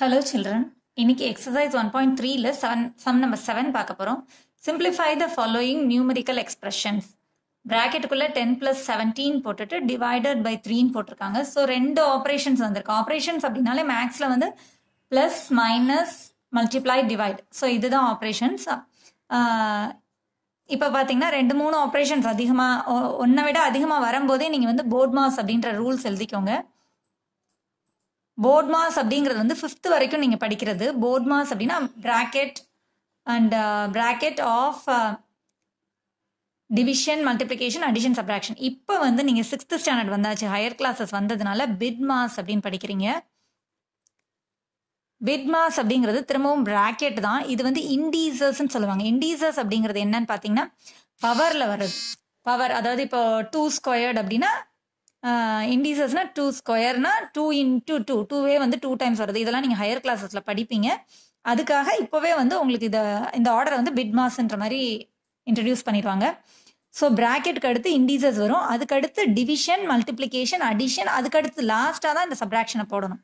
hello children இன்னைக்கு exercise one point த்ரீல seven sum number seven பார்க்க போகிறோம் simplify the following numerical expressions ப்ராக்கெட்டுக்குள்ளே டென் ப்ளஸ் செவன்டீன் போட்டுட்டு டிவைடட் பை த்ரீன்னு போட்டிருக்காங்க ஸோ ரெண்டு ஆப்ரேஷன்ஸ் வந்திருக்கு ஆப்ரேஷன்ஸ் அப்படின்னாலே மேக்ஸில் வந்து plus minus multiply divide so இதுதான் ஆப்ரேஷன்ஸ் இப்போ பார்த்தீங்கன்னா ரெண்டு மூணு ஆப்ரேஷன்ஸ் அதிகமாக ஒன்றை விட அதிகமாக வரும்போதே நீங்கள் வந்து போர்ட் மாஸ் அப்படின்ற ரூல்ஸ் எழுதிக்கோங்க போர்ட் மாஸ் அப்படிங்கிறது வந்து ஃபிஃப்த் வரைக்கும் நீங்கள் படிக்கிறது போர்ட் மாஸ் அப்படின்னா bracket and bracket of division multiplication addition subtraction இப்போ வந்து நீங்கள் சிக்ஸ்த் ஸ்டாண்டர்ட் வந்தாச்சு ஹையர் கிளாஸஸ் வந்ததுனால பிட் மாஸ் அப்படின்னு படிக்கிறீங்க பிட் மாஸ் அப்படிங்கிறது திரும்பவும் ப்ராக்கெட் தான் இது வந்து இண்டீசர்ஸ்ன்னு சொல்லுவாங்க இண்டீசர்ஸ் அப்படிங்கிறது என்னன்னு பார்த்தீங்கன்னா பவரில் வருது பவர் அதாவது இப்போ டூ ஸ்கொயர்டு அப்படின்னா இண்டீசஸ்னால் டூ ஸ்கொயர்னால் டூ இன்டூ டூ டூவே வந்து டூ டைம்ஸ் வருது இதெல்லாம் நீங்கள் ஹையர் கிளாஸஸில் படிப்பீங்க அதுக்காக இப்போவே வந்து உங்களுக்கு இதை இந்த ஆர்டரை வந்து பிட் மாஸ்ன்ற மாதிரி இன்ட்ரடியூஸ் பண்ணிடுவாங்க ஸோ ப்ராக்கெட்டுக்கு அடுத்து இண்டீசஸ் வரும் அதுக்கடுத்து டிவிஷன் மல்டிப்ளிகேஷன் அடிஷன் அதுக்கடுத்து லாஸ்ட்டாக தான் இந்த சப்ராக்ஷனை போடணும்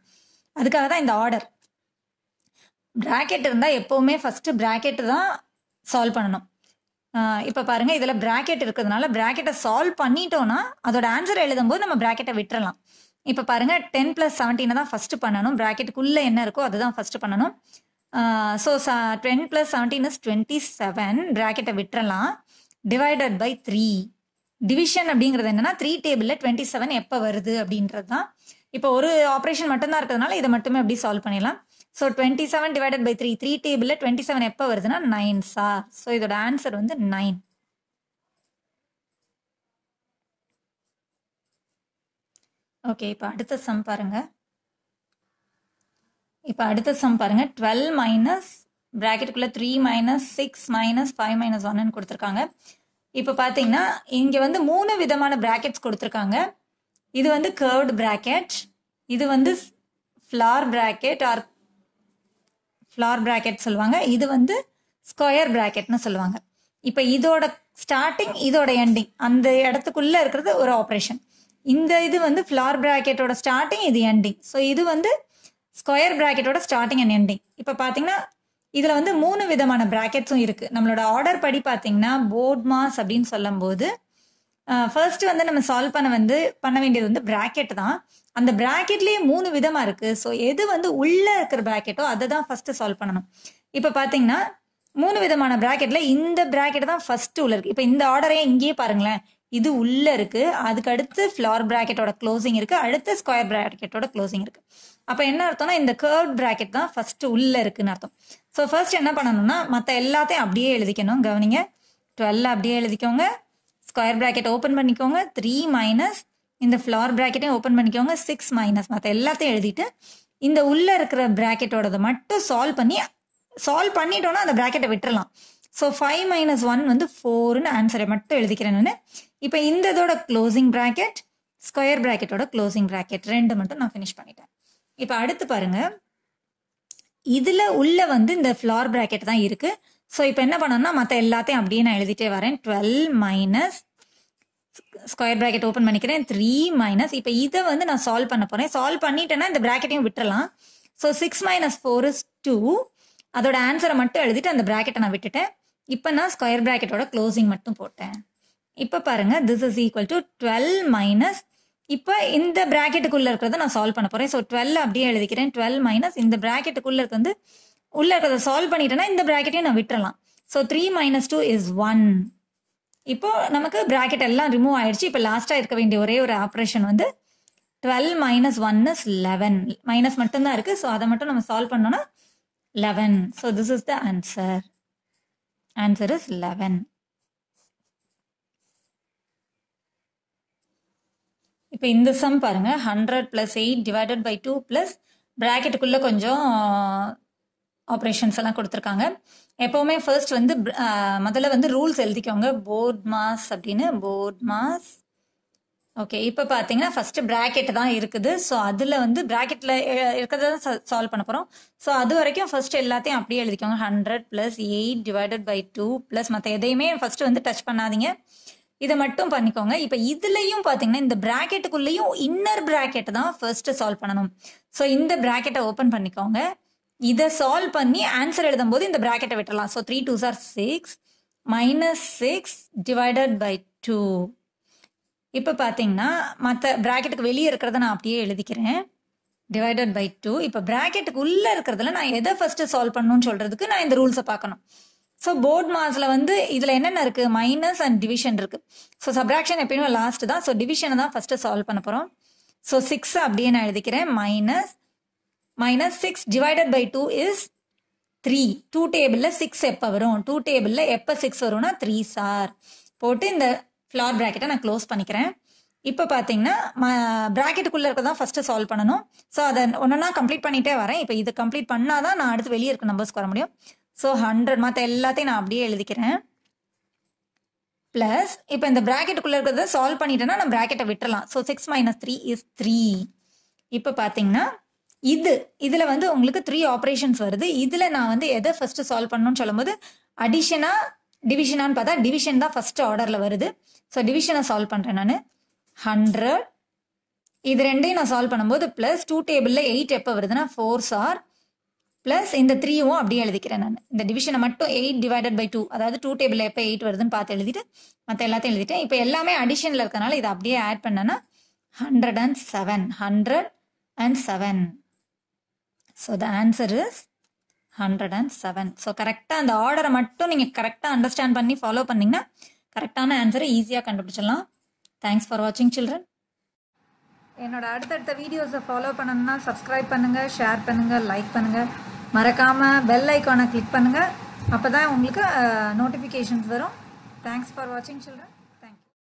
அதுக்காக தான் இந்த ஆர்டர் ப்ராக்கெட் இருந்தால் எப்போவுமே ஃபஸ்ட்டு ப்ராக்கெட்டு தான் சால்வ் பண்ணணும் இப்போ பாருங்கள் இதில் ப்ராக்கெட் இருக்கிறதுனால ப்ராக்கெட்டை சால்வ் பண்ணிட்டோன்னா அதோட ஆன்சர் எழுதும் போது நம்ம ப்ராக்கெட்டை விட்டுறலாம் இப்போ பாருங்கள் டென் ப்ளஸ் செவன்டீனை தான் ஃபஸ்ட்டு பண்ணணும் ப்ராக்கெட்டுக்குள்ளே என்ன இருக்கோ அதுதான் ஃபஸ்ட்டு பண்ணணும் so ten plus seventeen is twenty seven ப்ராக்கெட்டை விட்டுறலாம் டிவைடட் பை த்ரீ டிவிஷன் அப்படிங்கிறது என்னன்னா த்ரீ டேபிளில் டுவெண்ட்டி செவன் எப்போ வருது அப்படின்றது தான் இப்போ ஒரு ஆப்ரேஷன் மட்டும்தான் இருக்கிறதுனால இதை மட்டுமே அப்படி சால்வ் பண்ணிடலாம் so twenty seven divided by three three டேபிளில் டுவெண்ட்டி செவன் எப்போ வருதுன்னா நைன் சார் ஸோ இதோட ஆன்சர் வந்து நைன் ஓகே இப்போ அடுத்த சம் பாருங்க இப்போ அடுத்த சம் பாருங்க டுவெல் மைனஸ் ப்ராக்கெட்டுக்குள்ளே three minus six minus five minus ஒன்னு கொடுத்துருக்காங்க இப்போ பார்த்தீங்கன்னா இங்கே வந்து மூணு விதமான ப்ராக்கெட்ஸ் கொடுத்துருக்காங்க இது வந்து கர்வ்டு ப்ராக்கெட் இது வந்து flower bracket or flower bracket சொல்லுவாங்க இது வந்து ஸ்கொயர் ப்ராக்கெட்னு சொல்லுவாங்க இப்போ இதோட ஸ்டார்டிங் இதோட எண்டிங் அந்த இடத்துக்குள்ளே இருக்கிறது ஒரு ஆப்ரேஷன் இந்த இது வந்து ஃப்ளார் ப்ராக்கெட்டோட ஸ்டார்டிங் இது எண்டிங் ஸோ இது வந்து ஸ்கொயர் ப்ராக்கெட்டோட ஸ்டார்டிங் அண்ட் எண்டிங் இப்போ பார்த்தீங்கன்னா இதில் வந்து மூணு விதமான ப்ராக்கெட்ஸும் இருக்குது நம்மளோட ஆர்டர் படி பார்த்தீங்கன்னா போர்ட் மாஸ் அப்படின்னு சொல்லும்போது ஃபர்ஸ்ட் வந்து நம்ம சால்வ் பண்ண வந்து பண்ண வேண்டியது வந்து ப்ராக்கெட் தான் அந்த ப்ராக்கெட்லேயே மூணு விதமாக இருக்குது ஸோ எது வந்து உள்ளே இருக்கிற ப்ராக்கெட்டோ அதை தான் ஃபஸ்ட்டு சால்வ் பண்ணணும் இப்போ பார்த்தீங்கன்னா மூணு விதமான ப்ராக்கெட்டில் இந்த ப்ராக்கெட் தான் ஃபர்ஸ்ட் உள்ள இருக்குது இப்போ இந்த ஆர்டரையே இங்கேயே பாருங்களேன் இது உள்ளே இருக்குது அதுக்கு அடுத்து ஃப்ளார் ப்ராக்கெட்டோட க்ளோசிங் இருக்குது அடுத்த ஸ்கொயர் ப்ராக்கெட்டோட க்ளோசிங் இருக்குது அப்போ என்ன அர்த்தம்னா இந்த கேர்வ் ப்ராக்கெட் தான் ஃபர்ஸ்ட் உள்ளே இருக்குன்னு அர்த்தம் ஸோ ஃபர்ஸ்ட் என்ன பண்ணணும்னா மற்ற எல்லாத்தையும் அப்படியே எழுதிக்கணும் கவனிங்க டுவெல் அப்படியே எழுதிக்கோங்க ஸ்கொயர் ப்ராக்கெட் ஓப்பன் பண்ணிக்கோங்க த்ரீ மைனஸ் இந்த ஃப்ளவர் ப்ராக்கெட்டையும் ஓப்பன் பண்ணிக்கோங்க சிக்ஸ் மைனஸ் மற்ற எல்லாத்தையும் எழுதிட்டு இந்த உள்ளே இருக்கிற ப்ராக்கெட்டோடது மட்டும் சால்வ் பண்ணி சால்வ் பண்ணிட்டோன்னா அந்த ப்ராக்கெட்டை விட்டுறலாம் ஸோ ஃபைவ் மைனஸ் ஒன் வந்து ஃபோர்னு ஆன்சரை மட்டும் எழுதிக்கிறேன் நான் இப்போ இந்த இதோட க்ளோசிங் ப்ராக்கெட் ஸ்கொயர் ப்ராக்கெட்டோட க்ளோசிங் ப்ராக்கெட் ரெண்டு மட்டும் நான் ஃபினிஷ் பண்ணிட்டேன் இப்போ அடுத்து பாருங்கள் இதில் உள்ள வந்து இந்த ஃப்ளார் ப்ராக்கெட் தான் இருக்குது ஸோ இப்போ என்ன பண்ணணும்னா மற்ற எல்லாத்தையும் அப்படியே நான் எழுதிட்டே வரேன் twelve minus square bracket open பண்ணிக்கிறேன் த்ரீ மைனஸ் இப்போ இதை வந்து நான் சால்வ் பண்ண போகிறேன் சால்வ் பண்ணிட்டேன்னா இந்த ப்ராக்கெட்டையும் விட்டுறலாம் so six minus four is two அதோட ஆன்சரை மட்டும் எழுதிட்டு அந்த ப்ராக்கெட்டை நான் விட்டுட்டேன் இப்போ நான் ஸ்கொயர் ப்ராக்கெட்டோட க்ளோசிங் மட்டும் போட்டேன் இப்போ பாருங்க this is equal to twelve minus இப்போ இந்த ப்ராக்கெட்டுக்குள்ளே இருக்கிறத நான் சால்வ் பண்ண போகிறேன் ஸோ டுவெல் அப்படியே எழுதிக்கிறேன் டுவெல் மைனஸ் இந்த ப்ராக்கெட்டுக்குள்ளே இருக்கிறது உள்ள இருக்கிறத சால்வ் பண்ணிட்டேன்னா இந்த ப்ராக்கெட்டையும் நான் விட்டுறலாம் so three minus two is one இப்போ நமக்கு ப்ராக்கெட் எல்லாம் ரிமூவ் ஆயிடுச்சு இப்போ லாஸ்ட்டாக இருக்க வேண்டிய ஒரே ஒரு ஆப்ரேஷன் வந்து twelve minus one is eleven minus மட்டும்தான் இருக்குது ஸோ அதை மட்டும் நம்ம சால்வ் பண்ணோன்னா eleven so this is the answer answer is eleven இப்போ இந்த சம் பாருங்க hundred plus eight divided by two plus ப்ராக்கெட்டுக்குள்ளே கொஞ்சம் ஆப்ரேஷன்ஸ் எல்லாம் கொடுத்துருக்காங்க எப்போவுமே ஃபர்ஸ்ட் வந்து முதல்ல வந்து ரூல்ஸ் எழுதிக்கோங்க போர்ட் மாஸ் அப்படின்னு போர்ட் மாஸ் ஓகே இப்போ பார்த்தீங்கன்னா ஃபர்ஸ்ட் ப்ராக்கெட் தான் இருக்குது ஸோ அதில் வந்து ப்ராக்கெட்டில் இருக்கிறத தான் சால்வ் பண்ண போகிறோம் ஸோ அது வரைக்கும் ஃபர்ஸ்ட் எல்லாத்தையும் அப்படியே எழுதிக்கோங்க hundred plus eight divided by two plus மற்ற எதையுமே ஃபர்ஸ்ட் வந்து டச் பண்ணாதீங்க இதை மட்டும் பண்ணிக்கோங்க இப்போ இதுலேயும் பார்த்தீங்கன்னா இந்த ப்ராக்கெட்டுக்குள்ளேயும் இன்னர் ப்ராக்கெட் தான் ஃபர்ஸ்ட்டு சால்வ் பண்ணணும் ஸோ இந்த ப்ராக்கெட்டை ஓப்பன் பண்ணிக்கோங்க இதை சால்வ் பண்ணி ஆன்சர் எழுதும் போது இந்த ப்ராக்கெட்டை விட்டுடலாம் ஸோ த்ரீ டூ சார் six minus six divided by two இப்போ பார்த்தீங்கன்னா மற்ற ப்ராக்கெட்டுக்கு வெளியே இருக்கிறத நான் அப்படியே எழுதிக்கிறேன் டிவைடட் பை டூ இப்போ பிராக்கெட்டுக்கு உள்ளே இருக்கிறதுல நான் எதை ஃபஸ்ட்டு சால்வ் பண்ணணும்னு சொல்கிறதுக்கு நான் இந்த ரூல்ஸை பார்க்கணும் ஸோ போர்ட் மாஸில் வந்து இதில் என்னென்ன இருக்குது மைனஸ் அண்ட் டிவிஷன் இருக்குது ஸோ சப்ராக்ஷன் எப்பயுமே லாஸ்ட்டு தான் ஸோ டிவிஷனை தான் ஃபஸ்ட்டு சால்வ் பண்ண போகிறோம் ஸோ சிக்ஸ் அப்படியே நான் எழுதிக்கிறேன் minus minus six divided by two is three two டேபிளில் சிக்ஸ் எப்போ வரும் டூ டேபிளில் எப்போ சிக்ஸ் வரும்னா த்ரீ சார் போட்டு இந்த ஃப்ளார் ப்ராக்கெட்டை நான் க்ளோஸ் பண்ணிக்கிறேன் இப்போ பார்த்தீங்கன்னா ப்ராக்கெட்டுக்குள்ளே இருக்க தான் ஃபஸ்ட்டு சால்வ் பண்ணணும் ஸோ அதை ஒன்றுனா கம்ப்ளீட் பண்ணிகிட்டே வரேன் இப்போ இது கம்ப்ளீட் பண்ணால் தான் நான் அடுத்து வெளியே இருக்க நம்பர்ஸ் வர முடியும் ஸோ ஹண்ட்ரட் மற்ற எல்லாத்தையும் நான் அப்படியே எழுதிக்கிறேன் ப்ளஸ் இப்போ இந்த ப்ராக்கெட்டுக்குள்ளே இருக்கிறத சால்வ் பண்ணிட்டேன்னா நான் ப்ராக்கெட்டை விட்டுறலாம் so six minus three is three இப்போ பார்த்தீங்கன்னா இது இதில் வந்து உங்களுக்கு த்ரீ ஆப்ரேஷன்ஸ் வருது இதில் நான் வந்து எதை ஃபஸ்ட்டு சால்வ் பண்ணணும்னு சொல்லும்போது அடிஷனா டிவிஷனான்னு பார்த்தா டிவிஷன் தான் ஃபஸ்ட்டு ஆர்டரில் வருது ஸோ டிவிஷனை சால்வ் பண்ணுறேன் நான் ஹண்ட்ரட் இது ரெண்டையும் நான் சால்வ் பண்ணும்போது ப்ளஸ் டூ டேபிளில் எயிட் எப்போ வருதுன்னா ஃபோர் சார் ப்ளஸ் இந்த த்ரீயும் அப்படியே எழுதிக்கிறேன் நான் இந்த டிவிஷனை மட்டும் எயிட் டிவைடட் பை டூ அதாவது டூ டேபிள்ல எப்போ எயிட் வருதுன்னு பார்த்து எழுதிட்டு மற்ற எல்லாத்தையும் எழுதிட்டேன் இப்போ எல்லாமே அடிஷனில் இருக்கனால இதை அப்படியே ஆட் பண்ணேன்னா hundred and seven hundred and seven so the answer is hundred and seven so கரெக்டாக அந்த ஆர்டரை மட்டும் நீங்கள் கரெக்டாக அண்டர்ஸ்டாண்ட் பண்ணி ஃபாலோ பண்ணிங்கன்னா கரெக்டான ஆன்சரை ஈஸியாக கண்டுபிடிச்சிடலாம் தேங்க்ஸ் ஃபார் வாட்சிங் சில்ட்ரன் என்னோட அடுத்தடுத்த வீடியோஸை ஃபாலோ பண்ணணும்னா சப்ஸ்கிரைப் பண்ணுங்கள் ஷேர் பண்ணுங்கள் லைக் பண்ணுங்கள் மறக்காமல் பெல் ஐக்கானை கிளிக் பண்ணுங்கள் அப்போ தான் உங்களுக்கு நோட்டிஃபிகேஷன்ஸ் வரும் தேங்க்ஸ் ஃபார் வாட்சிங் சில்ட்ரன்